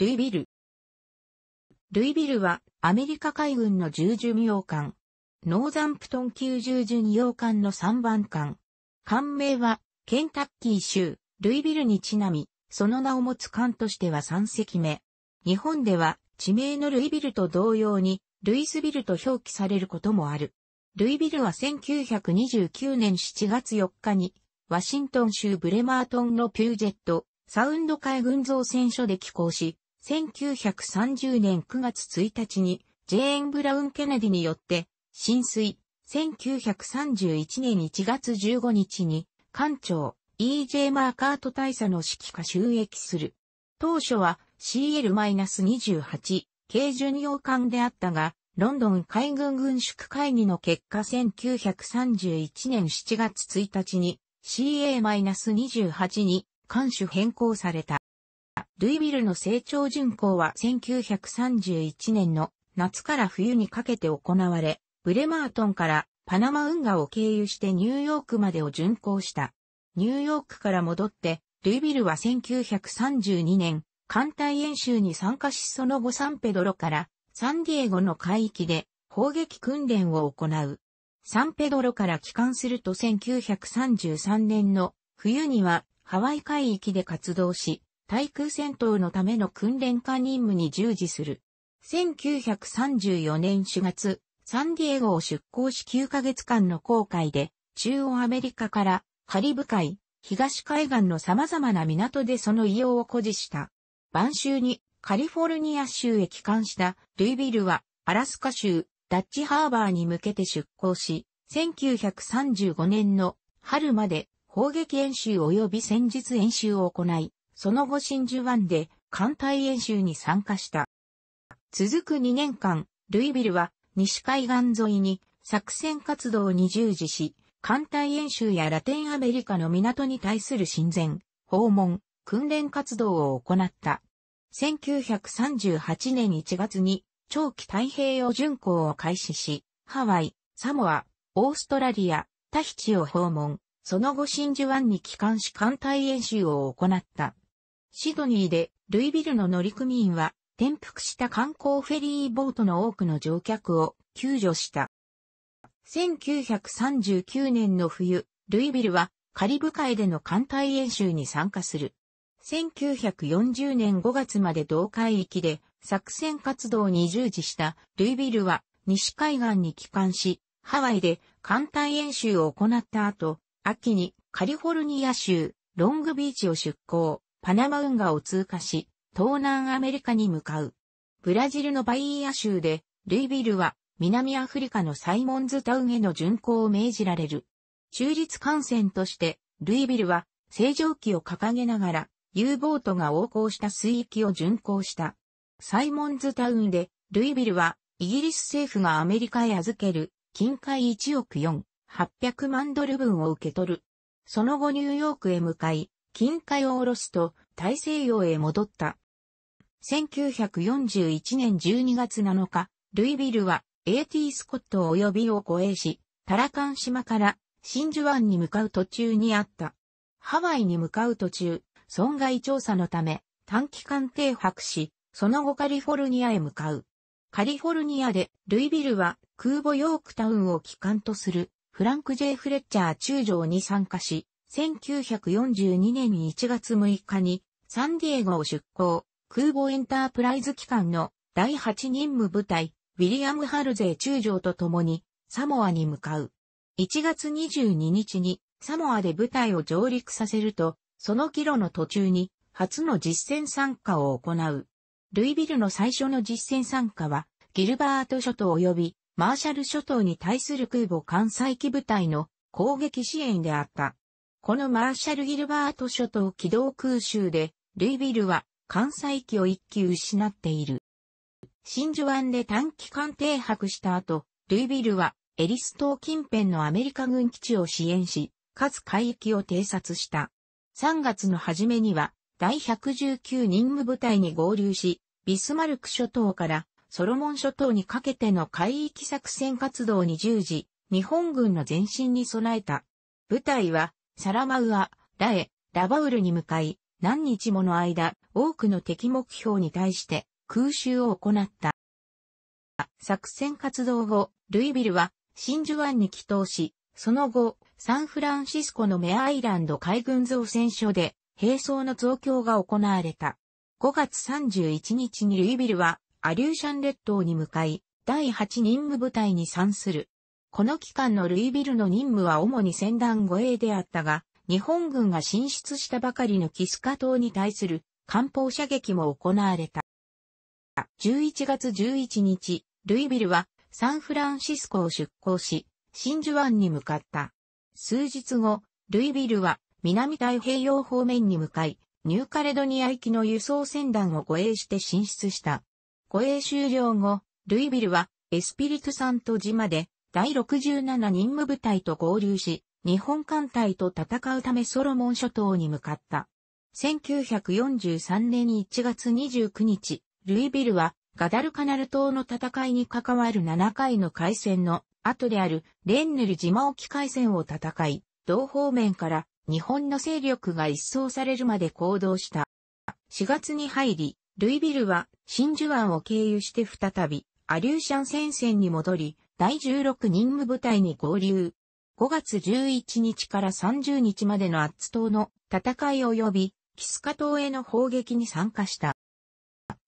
ルイビル。ルイビルはアメリカ海軍の重巡洋艦、ノーザンプトン級重巡洋艦の3番艦。艦名はケンタッキー州、ルイビルにちなみ、その名を持つ艦としては3隻目。日本では地名のルイビルと同様に、ルイスビルと表記されることもある。ルイビルは1929年7月4日に、ワシントン州ブレマートンのピュージェット、サウンド海軍造船所で寄港し、1930年9月1日に、ジェーン・ブラウン・ケネディによって、浸水、1931年1月15日に、艦長、E.J. マーカート大佐の指揮下収益する。当初は CL-28 軽巡洋艦であったが、ロンドン海軍軍縮会議の結果1931年7月1日に CA-28 に艦首変更された。ルイビルの成長巡行は1931年の夏から冬にかけて行われ、ブレマートンからパナマ運河を経由してニューヨークまでを巡行した。ニューヨークから戻って、ルイビルは1932年、艦隊演習に参加しその後サンペドロからサンディエゴの海域で砲撃訓練を行う。サンペドロから帰還すると1933年の冬にはハワイ海域で活動し、対空戦闘のための訓練課任務に従事する。1934年4月、サンディエゴを出港し9ヶ月間の航海で、中央アメリカからカリブ海、東海岸の様々な港でその異様を誇示した。晩秋にカリフォルニア州へ帰還したルイビルはアラスカ州ダッチハーバーに向けて出港し、1935年の春まで砲撃演習及び戦術演習を行い、その後真珠湾で艦隊演習に参加した。続く2年間、ルイビルは西海岸沿いに作戦活動に従事し、艦隊演習やラテンアメリカの港に対する親善、訪問、訓練活動を行った。1938年1月に長期太平洋巡航を開始し、ハワイ、サモア、オーストラリア、タヒチを訪問、その後真珠湾に帰還し艦隊演習を行った。シドニーでルイビルの乗組員は転覆した観光フェリーボートの多くの乗客を救助した。1939年の冬、ルイビルはカリブ海での艦隊演習に参加する。1940年5月まで同海域で作戦活動に従事したルイビルは西海岸に帰還し、ハワイで艦隊演習を行った後、秋にカリフォルニア州ロングビーチを出港。パナマ運河を通過し、東南アメリカに向かう。ブラジルのバイーア州で、ルイビルは南アフリカのサイモンズタウンへの巡航を命じられる。中立艦船として、ルイビルは正常期を掲げながら、U ボートが横行した水域を巡航した。サイモンズタウンで、ルイビルはイギリス政府がアメリカへ預ける金塊1億4、800万ドル分を受け取る。その後ニューヨークへ向かい、近海を下ろすと大西洋へ戻った。1941年12月7日、ルイビルは AT スコット及びを護衛し、タラカン島から真珠湾に向かう途中にあった。ハワイに向かう途中、損害調査のため短期間停泊し、その後カリフォルニアへ向かう。カリフォルニアでルイビルは空母ヨークタウンを機関とするフランク・ジェイフレッチャー中将に参加し、1942年1月6日にサンディエゴを出港、空母エンタープライズ機関の第8任務部隊、ウィリアム・ハルゼー中将と共にサモアに向かう。1月22日にサモアで部隊を上陸させると、その帰路の途中に初の実戦参加を行う。ルイビルの最初の実戦参加は、ギルバート諸島及びマーシャル諸島に対する空母艦載機部隊の攻撃支援であった。このマーシャル・ギルバート諸島軌道空襲で、ルイビルは関西機を一機失っている。真珠湾で短期間停泊した後、ルイビルはエリス島近辺のアメリカ軍基地を支援し、かつ海域を偵察した。3月の初めには、第119任務部隊に合流し、ビスマルク諸島からソロモン諸島にかけての海域作戦活動に従事、日本軍の前進に備えた。部隊はサラマウア、ダエ、ラバウルに向かい、何日もの間、多くの敵目標に対して空襲を行った。作戦活動後、ルイビルは真珠湾に帰投し、その後、サンフランシスコのメアアイランド海軍造船所で、兵装の増強が行われた。5月31日にルイビルは、アリューシャン列島に向かい、第8任務部隊に参する。この期間のルイビルの任務は主に戦団護衛であったが、日本軍が進出したばかりのキスカ島に対する艦砲射撃も行われた。11月11日、ルイビルはサンフランシスコを出港し、真珠湾に向かった。数日後、ルイビルは南太平洋方面に向かい、ニューカレドニア行きの輸送船団を護衛して進出した。護衛終了後、ルイビルはエスピリトサント島で第67任務部隊と合流し、日本艦隊と戦うためソロモン諸島に向かった。1943年1月29日、ルイビルはガダルカナル島の戦いに関わる7回の海戦の後であるレンヌル島沖海戦を戦い、同方面から日本の勢力が一掃されるまで行動した。4月に入り、ルイビルは真珠湾を経由して再びアリューシャン戦線に戻り、第16任務部隊に合流。5月11日から30日までのアッツ島の戦い及び、キスカ島への砲撃に参加した。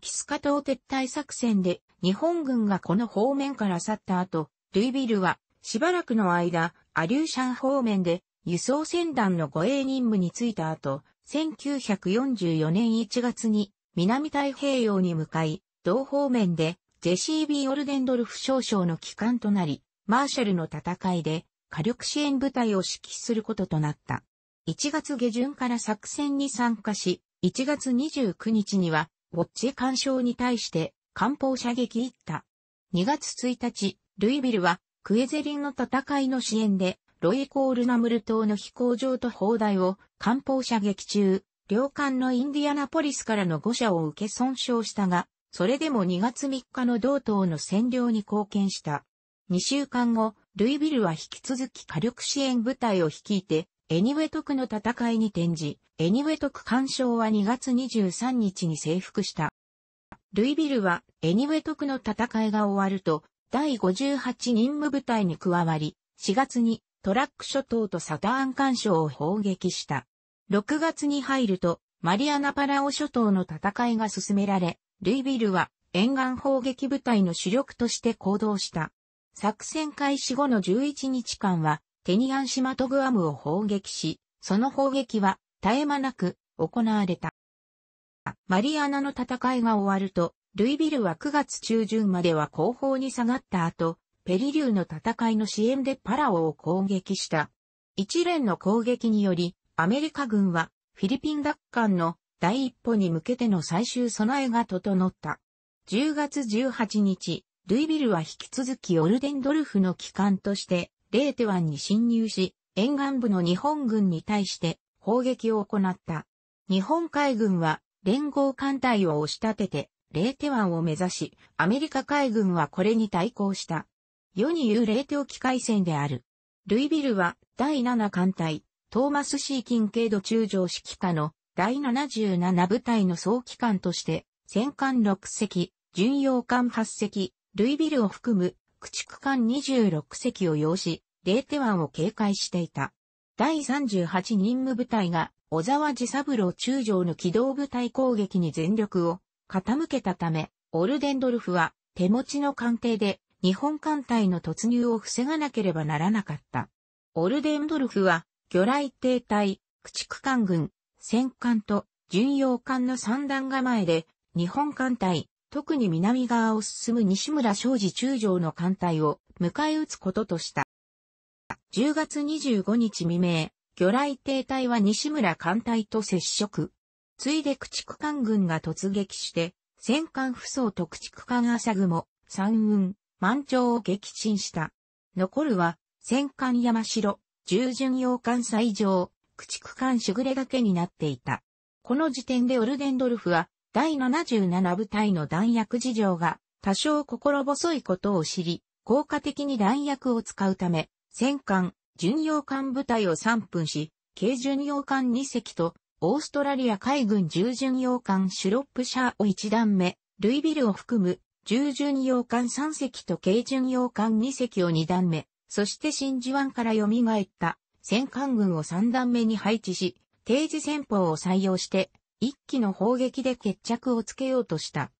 キスカ島撤退作戦で日本軍がこの方面から去った後、ルイビルはしばらくの間、アリューシャン方面で輸送船団の護衛任務に就いた後、1944年1月に南太平洋に向かい、同方面でジェシー・ビー・オルデンドルフ少将の帰還となり、マーシャルの戦いで火力支援部隊を指揮することとなった。1月下旬から作戦に参加し、1月29日には、ウォッチ干渉に対して、艦砲射撃った。2月1日、ルイビルは、クエゼリンの戦いの支援で、ロイコールナムル島の飛行場と砲台を艦砲射撃中、両艦のインディアナポリスからの誤射を受け損傷したが、それでも2月3日の同党の占領に貢献した。2週間後、ルイビルは引き続き火力支援部隊を率いて、エニウェトクの戦いに転じ、エニウェトク干渉は2月23日に征服した。ルイビルはエニウェトクの戦いが終わると、第58任務部隊に加わり、4月にトラック諸島とサターン干渉を砲撃した。6月に入ると、マリアナパラオ諸島の戦いが進められ、ルイビルは沿岸砲撃部隊の主力として行動した。作戦開始後の11日間は、テニアン島とグアムを砲撃し、その砲撃は絶え間なく行われた。マリアナの戦いが終わると、ルイビルは9月中旬までは後方に下がった後、ペリリューの戦いの支援でパラオを攻撃した。一連の攻撃により、アメリカ軍はフィリピン奪還の第一歩に向けての最終備えが整った。10月18日、ルイビルは引き続きオルデンドルフの機関として、レーテ湾に侵入し、沿岸部の日本軍に対して砲撃を行った。日本海軍は連合艦隊を押し立てて、レーテ湾を目指し、アメリカ海軍はこれに対抗した。世に言うレーテ沖海戦である。ルイビルは第7艦隊、トーマス・シー・キン・ケド中将指揮下の第77部隊の総機関として、戦艦6隻、巡洋艦8隻、ルイビルを含む駆逐艦26隻を要し、レーテ湾を警戒していた。第38任務部隊が小沢治三郎中将の機動部隊攻撃に全力を傾けたため、オルデンドルフは手持ちの艦艇で日本艦隊の突入を防がなければならなかった。オルデンドルフは魚雷艇隊、駆逐艦軍、戦艦と巡洋艦の三段構えで、日本艦隊、特に南側を進む西村昌司中将の艦隊を迎え撃つこととした。10月25日未明、魚雷艇隊は西村艦隊と接触。ついで駆逐艦軍が突撃して、戦艦不装と駆逐艦朝雲、三雲、満潮を撃沈した。残るは、戦艦山城、従巡洋艦最上、駆逐艦しぐれだけになっていた。この時点でオルデンドルフは、第77部隊の弾薬事情が、多少心細いことを知り、効果的に弾薬を使うため、戦艦、巡洋艦部隊を3分し、軽巡洋艦2隻と、オーストラリア海軍重巡洋艦シュロップシャーを1段目、ルイビルを含む、重巡洋艦3隻と軽巡洋艦2隻を2段目、そして真珠湾から蘇った戦艦軍を三段目に配置し、定時戦法を採用して、一機の砲撃で決着をつけようとした。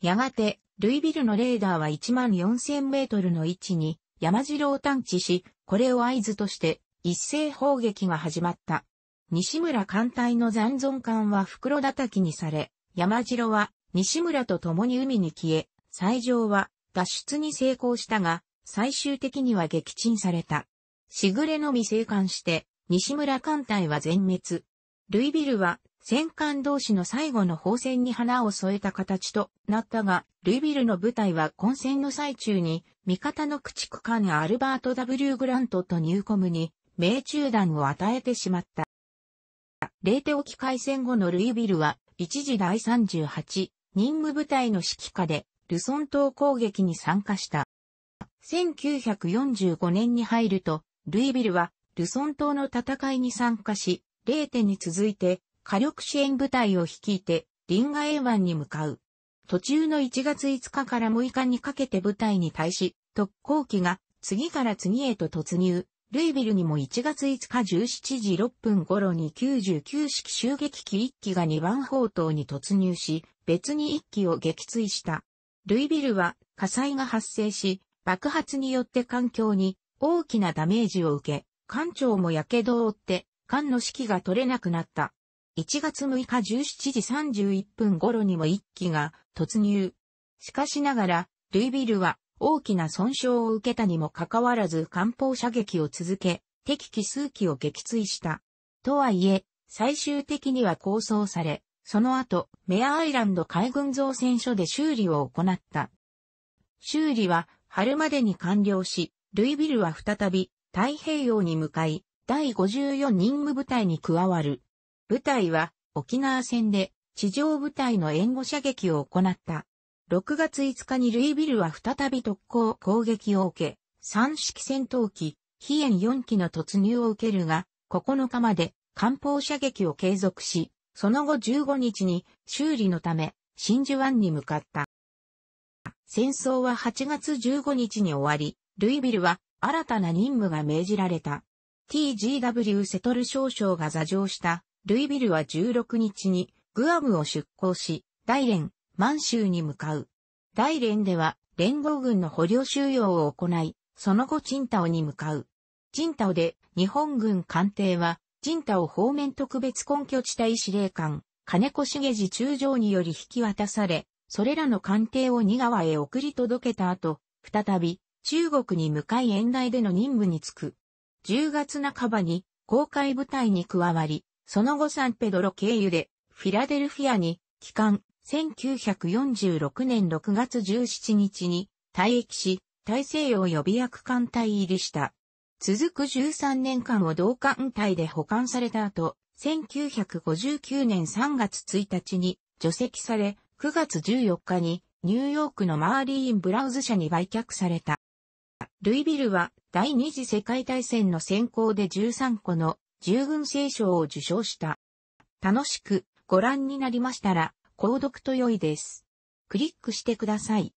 やがて、ルイビルのレーダーは1万4000メートルの位置に山城を探知し、これを合図として一斉砲撃が始まった。西村艦隊の残存艦は袋叩きにされ、山城は西村と共に海に消え、最上は脱出に成功したが、最終的には撃沈された。しぐれのみ生還して、西村艦隊は全滅。ルイビルは戦艦同士の最後の砲戦に花を添えた形となったが、ルイビルの部隊は混戦の最中に、味方の駆逐艦アルバート・ W・ グラントとニューコムに、命中弾を与えてしまった。レーテ沖海戦後のルイビルは、一時第38任務部隊の指揮下で、ルソン島攻撃に参加した。1945年に入ると、ルイビルは、ルソン島の戦いに参加し、レーテに続いて、火力支援部隊を率いて、リンガエワンに向かう。途中の1月5日から6日にかけて部隊に対し、特攻機が次から次へと突入。ルイビルにも1月5日17時6分頃に99式襲撃機1機が2番砲塔に突入し、別に1機を撃墜した。ルイビルは火災が発生し、爆発によって環境に大きなダメージを受け、艦長も火傷を負って、艦の指揮が取れなくなった。1月6日17時31分頃にも一機が突入。しかしながら、ルイビルは大きな損傷を受けたにもかかわらず艦砲射撃を続け、敵機数機を撃墜した。とはいえ、最終的には構想され、その後、メアアイランド海軍造船所で修理を行った。修理は春までに完了し、ルイビルは再び太平洋に向かい、第54任務部隊に加わる。部隊は沖縄戦で地上部隊の援護射撃を行った。6月5日にルイビルは再び特攻攻撃を受け、三式戦闘機、飛燕4機の突入を受けるが、9日まで艦砲射撃を継続し、その後15日に修理のため真珠湾に向かった。戦争は8月15日に終わり、ルイビルは新たな任務が命じられた。TGW セトル少将が座上したルイビルは16日にグアムを出港し、大連、満州に向かう。大連では連合軍の捕虜収容を行い、その後チンタオに向かう。チンタオで日本軍艦艇は、チンタオ方面特別根拠地帯司令官、金子茂次中将により引き渡され、それらの艦艇を二川へ送り届けた後、再び中国に向かい遠大での任務に就く。10月半ばに公開部隊に加わり、その後サンペドロ経由でフィラデルフィアに帰還1946年6月17日に退役し、大西洋予備役艦隊入りした。続く13年間を同艦隊で保管された後、1959年3月1日に除籍され、9月14日にニューヨークのマーリーン・ブラウズ社に売却された。ルイビルは第二次世界大戦の先行で13個の従軍聖賞を受賞した。楽しくご覧になりましたら、購読と良いです。クリックしてください。